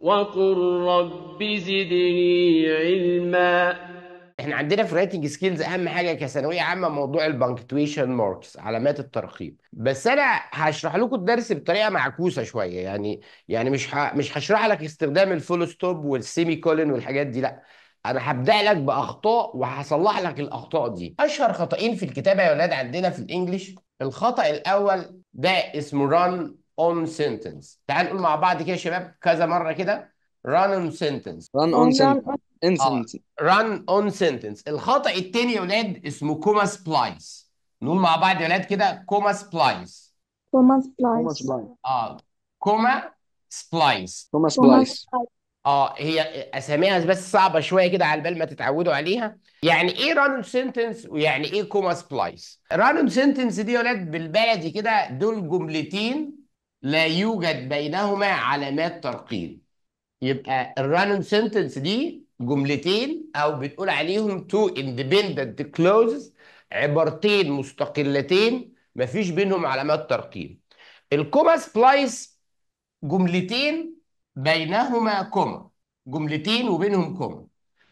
وقل رب زدني علما احنا عندنا في الرايتنج سكيلز اهم حاجه كثانويه عامه موضوع البنكتويشن ماركس علامات الترقيم بس انا هشرح لكم الدرس بطريقه معكوسه شويه يعني يعني مش مش هشرح لك استخدام الفول ستوب والسيمي كولن والحاجات دي لا انا هبدا لك باخطاء وهصلح لك الاخطاء دي اشهر خطأين في الكتابه يا ولاد عندنا في الانجليش الخطأ الاول ده اسمه ران on sentence تعال نقول مع بعض كده يا شباب كذا مرة كده run on sentence run on آه. sentence آه. run on sentence الخطأ التاني يا ولاد اسمه كوما سبلايس نقول مع بعض يا ولاد كده كوما سبلايس كوما سبلايس اه كوما سبلايس كوما سبلايس اه هي اساميها بس صعبه شويه كده على بال ما تتعودوا عليها يعني ايه رانوم سنتنس ويعني ايه كوما سبلايس رانوم سنتنس دي يا ولاد بالبلدي كده دول جملتين لا يوجد بينهما علامات ترقيم يبقى الرانم سنتنس دي جملتين او بتقول عليهم تو اندبندنت كلوزز عبارتين مستقلتين مفيش بينهم علامات ترقيم الكوما سبلايس جملتين بينهما كوما جملتين وبينهم كوما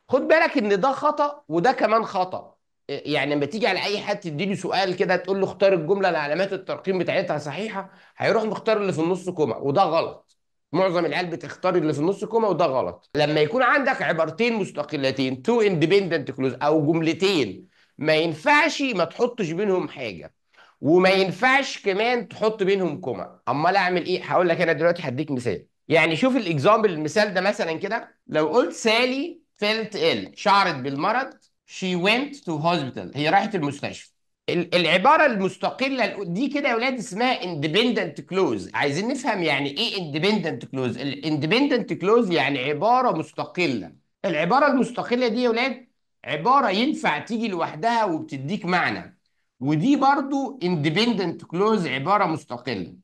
خد بالك ان ده خطا وده كمان خطا يعني لما تيجي على اي حد تديله سؤال كده تقول له اختار الجمله اللي علامات الترقيم بتاعتها صحيحه هيروح مختار اللي في النص كوما وده غلط معظم العيال بتختار اللي في النص كوما وده غلط لما يكون عندك عبارتين مستقلتين تو اندبندنت كلوز او جملتين ما ينفعش ما تحطش بينهم حاجه وما ينفعش كمان تحط بينهم كوما امال اعمل ايه هقول لك انا دلوقتي هديك مثال يعني شوف الاكزامبل المثال ده مثلا كده لو قلت سالي فيلت ال شعرت بالمرض she went to hospital هي راحت المستشفى العباره المستقله دي كده يا اولاد اسمها independent clause عايزين نفهم يعني ايه independent clause الاندبندنت كلوز يعني عباره مستقله العباره المستقله دي يا اولاد عباره ينفع تيجي لوحدها وبتديك معنى ودي برضو independent clause عباره مستقله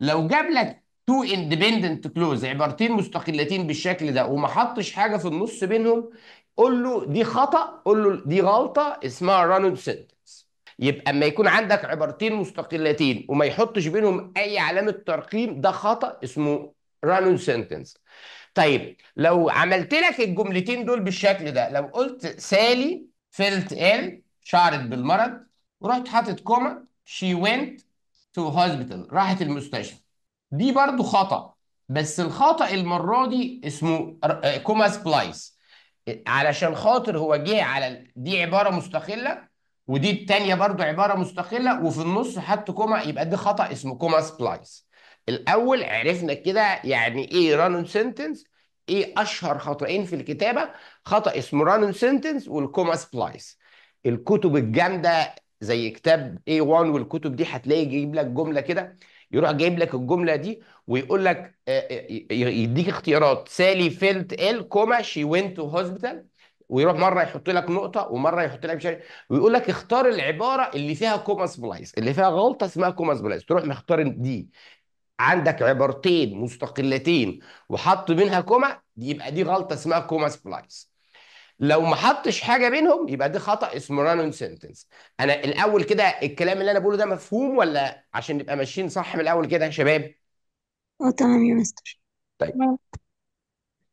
لو جاب لك تو اندبندنت كلوز عبارتين مستقلتين بالشكل ده وما حطش حاجه في النص بينهم قول له دي خطا قول له دي غلطه اسمها رانود سنتنس يبقى اما يكون عندك عبارتين مستقلتين وما يحطش بينهم اي علامه ترقيم ده خطا اسمه رانود سنتنس طيب لو عملت لك الجملتين دول بالشكل ده لو قلت سالي فيلت ال شعرت بالمرض ورحت حاطط كوما شي وينت تو هوسبيتال راحت المستشفى دي برضو خطأ بس الخطأ المرة دي اسمه كوما سبلايس علشان خاطر هو جه على دي عباره مستقله ودي الثانيه برضو عباره مستقله وفي النص حط كوما يبقى دي خطا اسمه كوما سبلايس الاول عرفنا كده يعني ايه رانون سنتنس ايه اشهر خطأين في الكتابه خطا اسمه رانون سنتنس والكوما سبلايس الكتب الجامده زي كتاب A1 والكتب دي هتلاقي يجيب لك جمله كده يروح جايب لك الجمله دي ويقول لك آه، آه، يديك اختيارات سالي فيلت ال كوما شي وينت تو هوسبيتال ويروح مره يحط لك نقطه ومره يحط لك مش عارف ويقول لك اختار العباره اللي فيها كوما سبلايس اللي فيها غلطه اسمها كوما سبلايس تروح مختار دي عندك عبارتين مستقلتين وحط منها كوما يبقى دي غلطه اسمها كوما سبلايس لو ما حطش حاجه بينهم يبقى دي خطا اسمه رانون سنتنس انا الاول كده الكلام اللي انا بقوله ده مفهوم ولا عشان نبقى ماشيين صح من الاول كده يا شباب اه تمام يا مستر طيب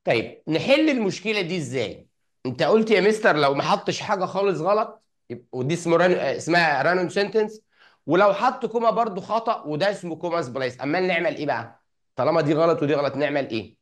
طيب نحل المشكله دي ازاي انت قلت يا مستر لو ما حطش حاجه خالص غلط يبقى ودي اسمه ران... آه، اسمها رانون سنتنس ولو حط كوما برضو خطا وده اسمه كوما سبلايس اما نعمل ايه بقى طالما دي غلط ودي غلط نعمل ايه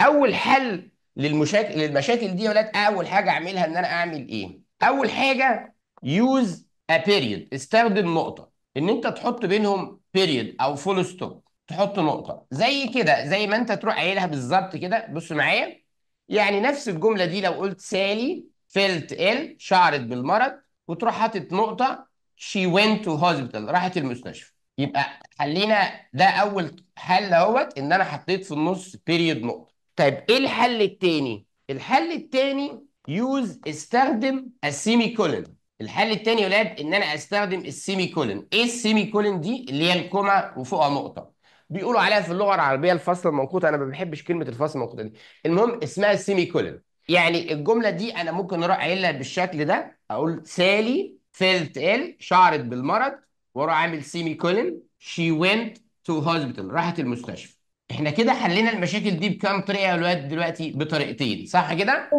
اول حل للمشاكل للمشاكل دي يا ولاد اول حاجه اعملها ان انا اعمل ايه اول حاجه يوز ا بيريد استخدم نقطه ان انت تحط بينهم بيريد او فول ستوب تحط نقطه زي كده زي ما انت تروح قايلها بالظبط كده بص معايا يعني نفس الجمله دي لو قلت سالي فيلت ال شعرت بالمرض وتروح حاطط نقطه شي went تو هوسبيتال راحت المستشفى يبقى خلينا ده اول حل اهوت ان انا حطيت في النص بيريود نقطه طيب ايه الحل التاني الحل التاني يوز استخدم السيمي كولن الحل التاني يا ولاد ان انا استخدم السيمي كولن ايه السيمي كولن دي اللي هي الكوما وفوقها نقطه بيقولوا عليها في اللغه العربيه الفصل المنقوط انا ما بحبش كلمه الفصل المنقوط دي المهم اسمها سيمي كولن يعني الجمله دي انا ممكن اروح قايلها بالشكل ده اقول سالي فيلت ال شعرت بالمرض واروح عامل سيمي كولن شي وينت تو هوسبيتال راحت المستشفى احنا كده حلينا المشاكل دي بكام طريقه يا الواد دلوقتي بطريقتين صح كده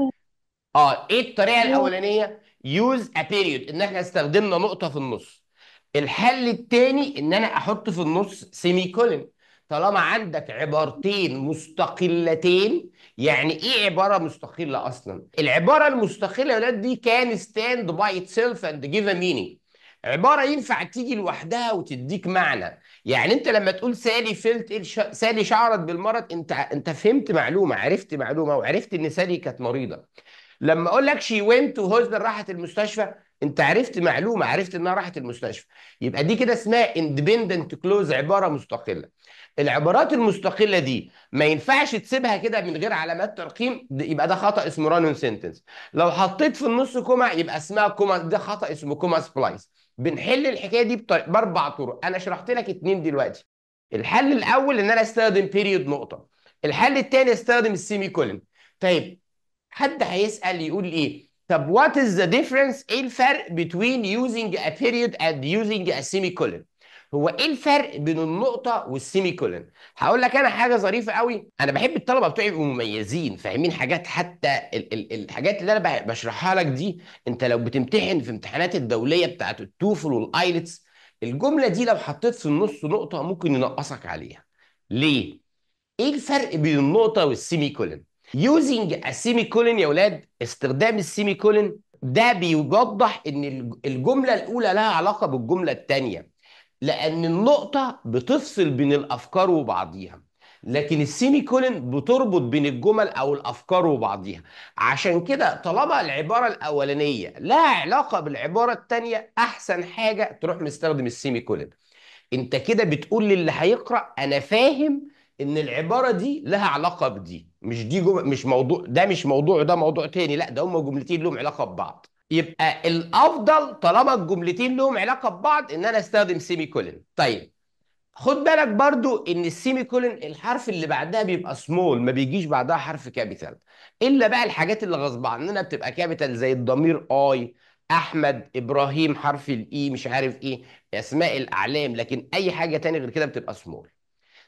اه ايه الطريقه الاولانيه يوز ا بيريود ان احنا استخدمنا نقطه في النص الحل الثاني ان انا احط في النص سيمي كولن طالما عندك عبارتين مستقلتين يعني ايه عباره مستقله اصلا العباره المستقله يا ولاد دي كان ستاند باي سيلف اند جيف ا مينينج عباره ينفع تيجي لوحدها وتديك معنى يعني انت لما تقول سالي فلت إيه سالي شعرت بالمرض انت انت فهمت معلومه عرفت معلومه وعرفت ان سالي كانت مريضه لما اقول لك شي وينت وهوزن راحت المستشفى انت عرفت معلومه عرفت انها راحت المستشفى يبقى دي كده اسمها اندبندنت كلوز عباره مستقله العبارات المستقله دي ما ينفعش تسيبها كده من غير علامات ترقيم يبقى ده خطا اسمه رانون سنتنس لو حطيت في النص كوما يبقى اسمها كوما ده خطا اسمه كوما سبلايس بنحل الحكايه دي باربع طرق انا شرحت لك اتنين دلوقتي الحل الاول ان انا استخدم بيريود نقطه الحل الثاني استخدم السيمي كولن طيب حد هيسال يقول ايه طب وات از ذا ديفرنس ايه الفرق بين يوزنج ا بيريود اند يوزنج ا سيمي كولن هو ايه الفرق بين النقطه والسيمي كولن هقول لك انا حاجه ظريفه قوي انا بحب الطلبه بتوعي يبقوا مميزين فاهمين حاجات حتى ال ال الحاجات اللي انا بشرحها لك دي انت لو بتمتحن في امتحانات الدوليه بتاعه التوفل والايلتس الجمله دي لو حطيت في النص نقطه ممكن ينقصك عليها ليه ايه الفرق بين النقطه والسيمي كولن يوزنج السيمي كولن يا اولاد استخدام السيمي كولن ده بيوضح ان الجمله الاولى لها علاقه بالجمله الثانيه لأن النقطة بتفصل بين الأفكار وبعضيها لكن السيمي كولن بتربط بين الجمل او الافكار وبعضيها عشان كده طالما العباره الاولانيه لها علاقه بالعباره الثانيه احسن حاجه تروح مستخدم السيمي كولن انت كده بتقول للي هيقرا انا فاهم ان العباره دي لها علاقه بدي مش دي جمل مش موضوع ده مش موضوع ده موضوع تاني لا ده هما جملتين لهم علاقه ببعض يبقى الافضل طالما الجملتين لهم علاقه ببعض ان انا استخدم سيمي كولن طيب خد بالك برضو ان السيمي كولن الحرف اللي بعدها بيبقى سمول ما بيجيش بعدها حرف كابيتال الا بقى الحاجات اللي غصب عننا بتبقى كابيتال زي الضمير اي احمد ابراهيم حرف الاي e، مش عارف ايه اسماء الاعلام لكن اي حاجه ثانيه غير كده بتبقى سمول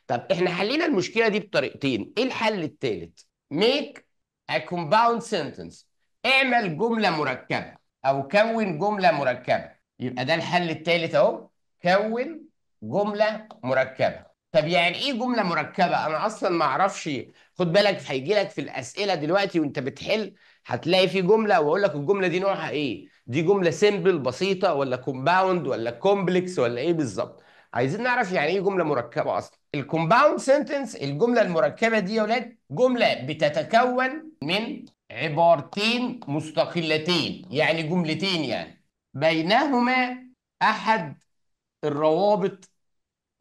طب احنا حلينا المشكله دي بطريقتين ايه الحل الثالث ميك ا كومباوند سنتنس اعمل جملة مركبة أو كون جملة مركبة يبقى ده الحل الثالث أهو كون جملة مركبة طب يعني إيه جملة مركبة؟ أنا أصلا ما أعرفش خد بالك هيجي لك في الأسئلة دلوقتي وأنت بتحل هتلاقي في جملة وأقول لك الجملة دي نوعها إيه؟ دي جملة سيمبل بسيطة ولا كومباوند ولا كومبلكس ولا إيه بالظبط؟ عايزين نعرف يعني إيه جملة مركبة أصلا الكومباوند سنتنس الجملة المركبة دي يا ولاد جملة بتتكون من عبارتين مستقلتين يعني جملتين يعني بينهما أحد الروابط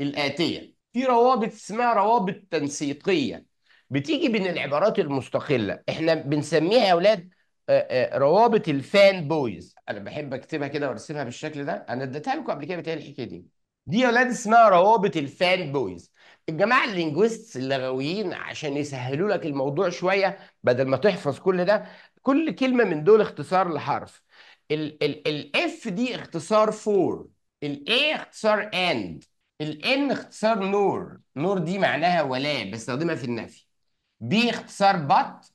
الآتية في روابط اسمها روابط تنسيقية بتيجي بين العبارات المستقلة احنا بنسميها يا أولاد آه، آه، روابط الفان بويز انا بحب اكتبها كده وارسمها بالشكل ده انا اديتها لكم قبل كده بتهيألي الحكايه دي دي يا ولاد اسمها روابط الفان بويز الجماعه اللينجويست اللغويين عشان يسهلوا لك الموضوع شويه بدل ما تحفظ كل ده كل كلمه من دول اختصار لحرف الاف دي اختصار فور الاي اختصار اند الان اختصار نور نور دي معناها ولا بستخدمها في النفي بي اختصار بط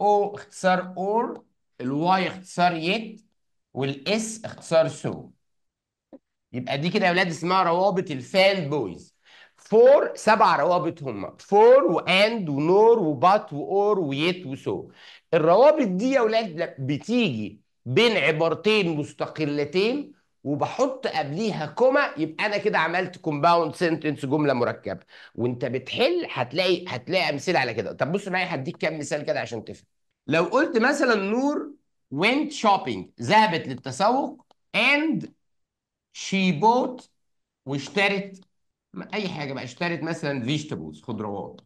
او اختصار اور الواي اختصار يت والاس اختصار سو يبقى دي كده يا اولاد اسمها روابط الفان بويز فور سبع روابط هم فور واند ونور وبات واور ويت وسو الروابط دي يا ولاد بتيجي بين عبارتين مستقلتين وبحط قبليها كوما يبقى انا كده عملت كومباوند سنتنس جمله مركبه وانت بتحل هتلاقي هتلاقي امثله على كده طب بص معايا هديك كام مثال كده عشان تفهم لو قلت مثلا نور went shopping ذهبت للتسوق and she bought واشترت اي حاجه بقى اشترت مثلا فيجيتابلز خضروات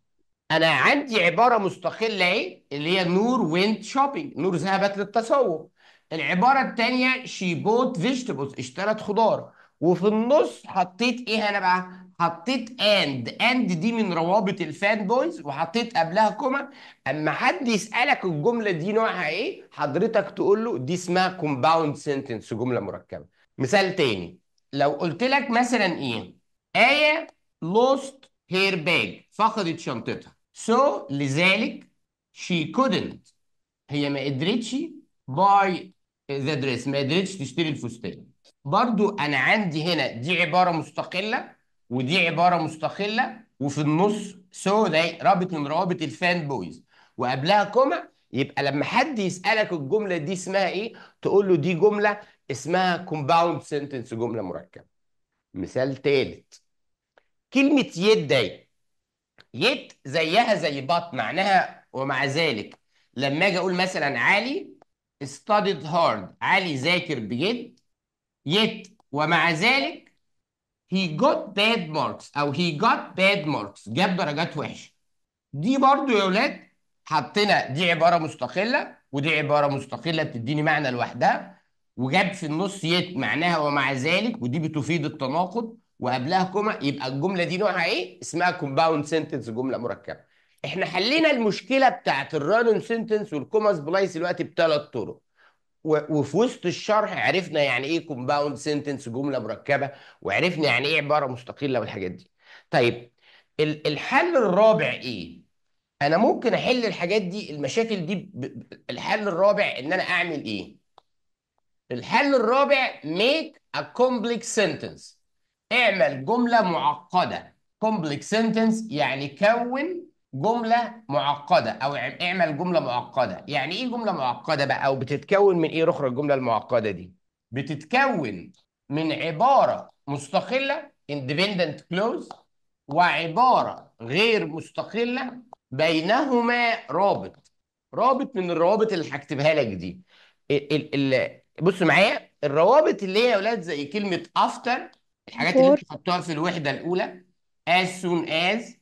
انا عندي عباره مستقله اهي اللي هي نور وينت شوبينج نور ذهبت للتسوق العباره الثانيه شي بوت فيجيتابلز اشترت خضار وفي النص حطيت ايه انا بقى حطيت اند اند دي من روابط الفان بويز وحطيت قبلها كومه اما حد يسالك الجمله دي نوعها ايه حضرتك تقول له دي اسمها كومباوند سنتنس جمله مركبه مثال تاني لو قلت لك مثلا ايه آية lost her bag فقدت شنطتها so لذلك she couldn't هي ما قدرتش buy the dress ما قدرتش تشتري الفستان برضو أنا عندي هنا دي عبارة مستقلة ودي عبارة مستقلة وفي النص so ده رابط من روابط الفان بويز وقبلها كوما يبقى لما حد يسألك الجملة دي اسمها إيه تقول له دي جملة اسمها compound sentence جملة مركبة مثال ثالث كلمة يد دي يد زيها زي بط معناها ومع ذلك لما اجي اقول مثلا علي studied hard علي ذاكر بجد يت ومع ذلك he got bad marks او he got bad marks جاب درجات وحشه دي برضو يا ولاد حطينا دي عباره مستقله ودي عباره مستقله بتديني معنى لوحدها وجاب في النص يت معناها ومع ذلك ودي بتفيد التناقض وقبلها كوما يبقى الجمله دي نوعها ايه؟ اسمها كومباوند سنتنس جمله مركبه. احنا حلينا المشكله بتاعت الرانون سنتنس والكوما سبلايس دلوقتي بثلاث طرق. وفي وسط الشرح عرفنا يعني ايه كومباوند سنتنس جمله مركبه وعرفنا يعني ايه عباره مستقله والحاجات دي. طيب الحل الرابع ايه؟ انا ممكن احل الحاجات دي المشاكل دي الحل الرابع ان انا اعمل ايه؟ الحل الرابع make a complex sentence اعمل جملة معقدة complex sentence يعني كون جملة معقدة أو اعمل جملة معقدة يعني إيه جملة معقدة بقى أو بتتكون من إيه رخرة الجملة المعقدة دي بتتكون من عبارة مستقلة independent clause وعبارة غير مستقلة بينهما رابط رابط من الروابط اللي هكتبها لك دي ال ال ال بصوا معايا الروابط اللي هي يا ولاد زي كلمة after الحاجات اللي انت انتوا في الوحدة الأولى as soon as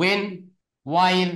when while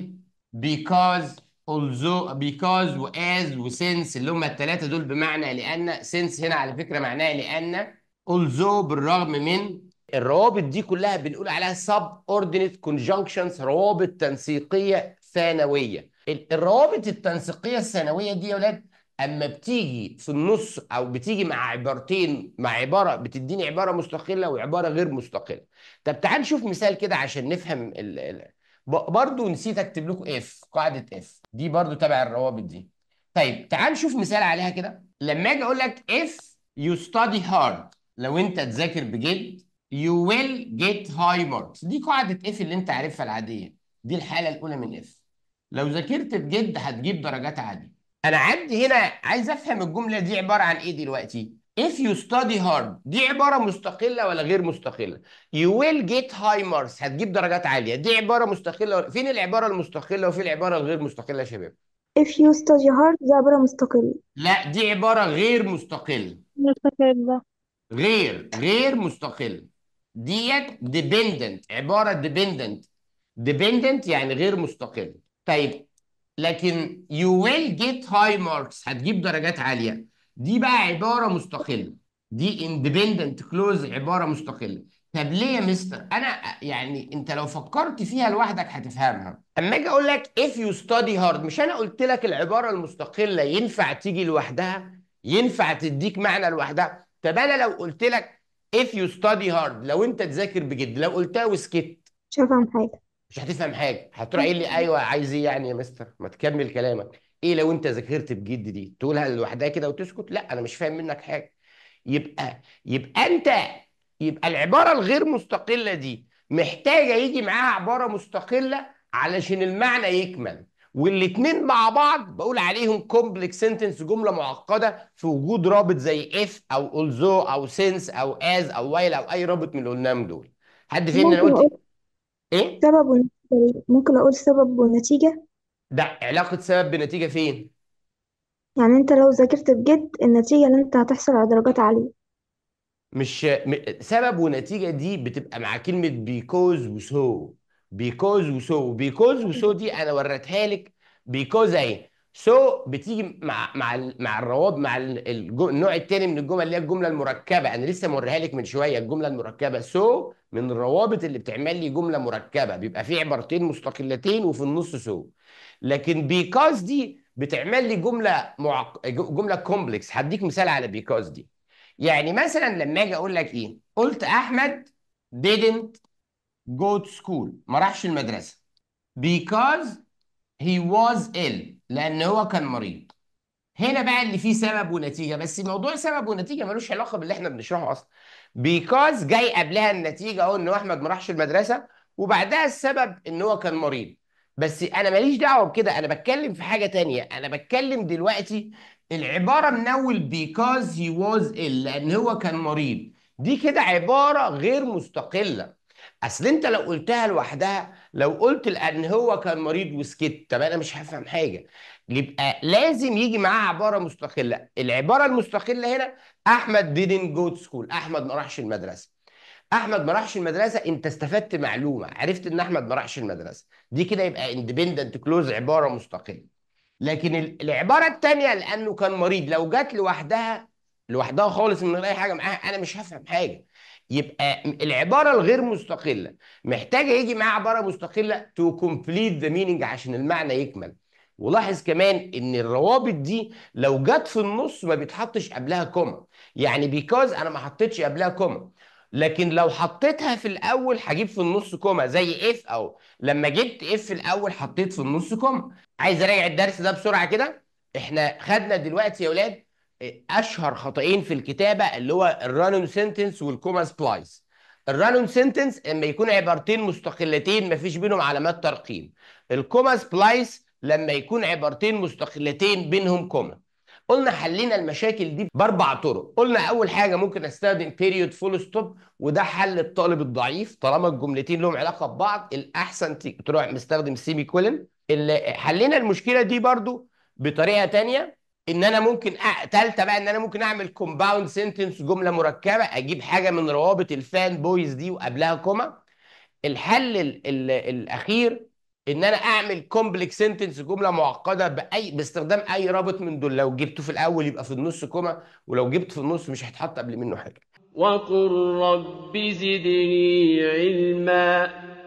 because although because وas و since اللي هم الثلاثة دول بمعنى لأن since هنا على فكرة معناها لأن although بالرغم من الروابط دي كلها بنقول عليها subordinate conjunctions روابط تنسيقية ثانوية الروابط التنسيقية الثانوية دي يا ولاد اما بتيجي في النص او بتيجي مع عبارتين مع عباره بتديني عباره مستقله وعباره غير مستقله طب تعال نشوف مثال كده عشان نفهم الـ الـ برضو نسيت اكتب لكم اف قاعده اف دي برضو تبع الروابط دي طيب تعال نشوف مثال عليها كده لما اجي اقول لك اف يو ستادي هارد لو انت تذاكر بجد يو ويل جيت هاي ماركس دي قاعده اف اللي انت عارفها العاديه دي الحاله الاولى من اف لو ذاكرت بجد هتجيب درجات عاليه انا عندي هنا عايز افهم الجمله دي عباره عن ايه دلوقتي if you study hard دي عباره مستقله ولا غير مستقله you will get high marks هتجيب درجات عاليه دي عباره مستقله ولا... فين العباره المستقله وفين العباره الغير مستقله يا شباب if you study hard دي عباره مستقله لا دي عباره غير مستقله مستقله غير غير مستقله ديت dependent عباره dependent dependent يعني غير مستقل طيب لكن you will get high marks هتجيب درجات عاليه دي بقى عباره مستقله دي independent كلوز عباره مستقله طب ليه يا مستر انا يعني انت لو فكرت فيها لوحدك هتفهمها اما اجي اقول لك if you study hard مش انا قلت لك العباره المستقله ينفع تيجي لوحدها ينفع تديك معنى لوحدها طب انا لو قلت لك if you study hard لو انت تذاكر بجد لو قلتها وسكت مش هفهم حاجه مش هتفهم حاجه هتروح قايل لي ايوه عايز ايه يعني يا مستر ما تكمل كلامك ايه لو انت ذاكرت بجد دي تقولها لوحدها كده وتسكت لا انا مش فاهم منك حاجه يبقى يبقى انت يبقى العباره الغير مستقله دي محتاجه يجي معاها عباره مستقله علشان المعنى يكمل والاثنين مع بعض بقول عليهم كومبلكس سنتنس جمله معقده في وجود رابط زي اف او اولزو او سينس او از او وايل او اي رابط من اللي قلناهم دول حد فينا قلت ايه سبب ونتيجة ممكن أقول سبب ونتيجة ده علاقة سبب بنتيجة فين يعني أنت لو ذاكرت بجد النتيجة اللي أنت هتحصل على درجات عالية مش سبب ونتيجة دي بتبقى مع كلمة بيكوز وسو بيكوز وسو بيكوز وسو دي انا وريتها لك بيكوز اهي سو بتيجي مع مع مع الرواب مع النوع التاني من الجمل اللي هي الجملة المركبة انا لسه موريها لك من شوية الجملة المركبة سو من الروابط اللي بتعمل لي جمله مركبه بيبقى فيه عبارتين مستقلتين وفي النص سو لكن بيكاز دي بتعمل لي جمله معق... جمله كومبلكس هديك مثال على بيكاز دي يعني مثلا لما اجي اقول لك ايه قلت احمد didn't go to school ما راحش المدرسه because he was ill لان هو كان مريض هنا بقى اللي فيه سبب ونتيجه بس موضوع سبب ونتيجه ملوش علاقه باللي احنا بنشرحه اصلا بيكاز جاي قبلها النتيجه اهو ان احمد ما راحش المدرسه وبعدها السبب ان هو كان مريض بس انا ماليش دعوه بكده انا بتكلم في حاجه تانية انا بتكلم دلوقتي العباره من اول بيكاز هي واز ill لان هو كان مريض دي كده عباره غير مستقله اصل انت لو قلتها لوحدها لو قلت لان هو كان مريض وسكت طب انا مش هفهم حاجه يبقى لازم يجي معاه عباره مستقله العباره المستقله هنا احمد didn't جو to school احمد ما راحش المدرسه احمد ما راحش المدرسه انت استفدت معلومه عرفت ان احمد ما راحش المدرسه دي كده يبقى اندبندنت كلوز عباره مستقله لكن العباره الثانيه لانه كان مريض لو جت لوحدها لوحدها خالص من غير اي حاجه معاها انا مش هفهم حاجه يبقى العباره الغير مستقله محتاجه يجي معاها عباره مستقله تو كومبليت ذا مينينج عشان المعنى يكمل ولاحظ كمان ان الروابط دي لو جت في النص ما بيتحطش قبلها كومه يعني بيكوز انا ما حطيتش قبلها كومه لكن لو حطيتها في الاول هجيب في النص كومه زي اف او لما جبت اف في الاول حطيت في النص كومه عايز اراجع الدرس ده بسرعه كده احنا خدنا دلوقتي يا ولاد آه، اشهر خطئين في الكتابه اللي هو الرانون سنتنس والكوما سبلايس الرانون سنتنس اما يكون عبارتين مستقلتين مفيش بينهم علامات ترقيم الكوما سبلايس لما يكون عبارتين مستقلتين بينهم كوما قلنا حلينا المشاكل دي باربع طرق قلنا اول حاجه ممكن استخدم بيريود فول ستوب وده حل الطالب الضعيف طالما الجملتين لهم علاقه ببعض الاحسن تروح مستخدم سيمي كولن اللي حلينا المشكله دي برضو بطريقه تانية ان انا ممكن ثالثه بقى ان انا ممكن اعمل كومباوند سنتنس جمله مركبه اجيب حاجه من روابط الفان بويز دي وقبلها كوما الحل ال ال الاخير ان انا اعمل كومبلكس سنتنس جمله معقده باي باستخدام اي رابط من دول لو جبته في الاول يبقى في النص كوما ولو جبته في النص مش هيتحط قبل منه حاجه وقل رب زدني علما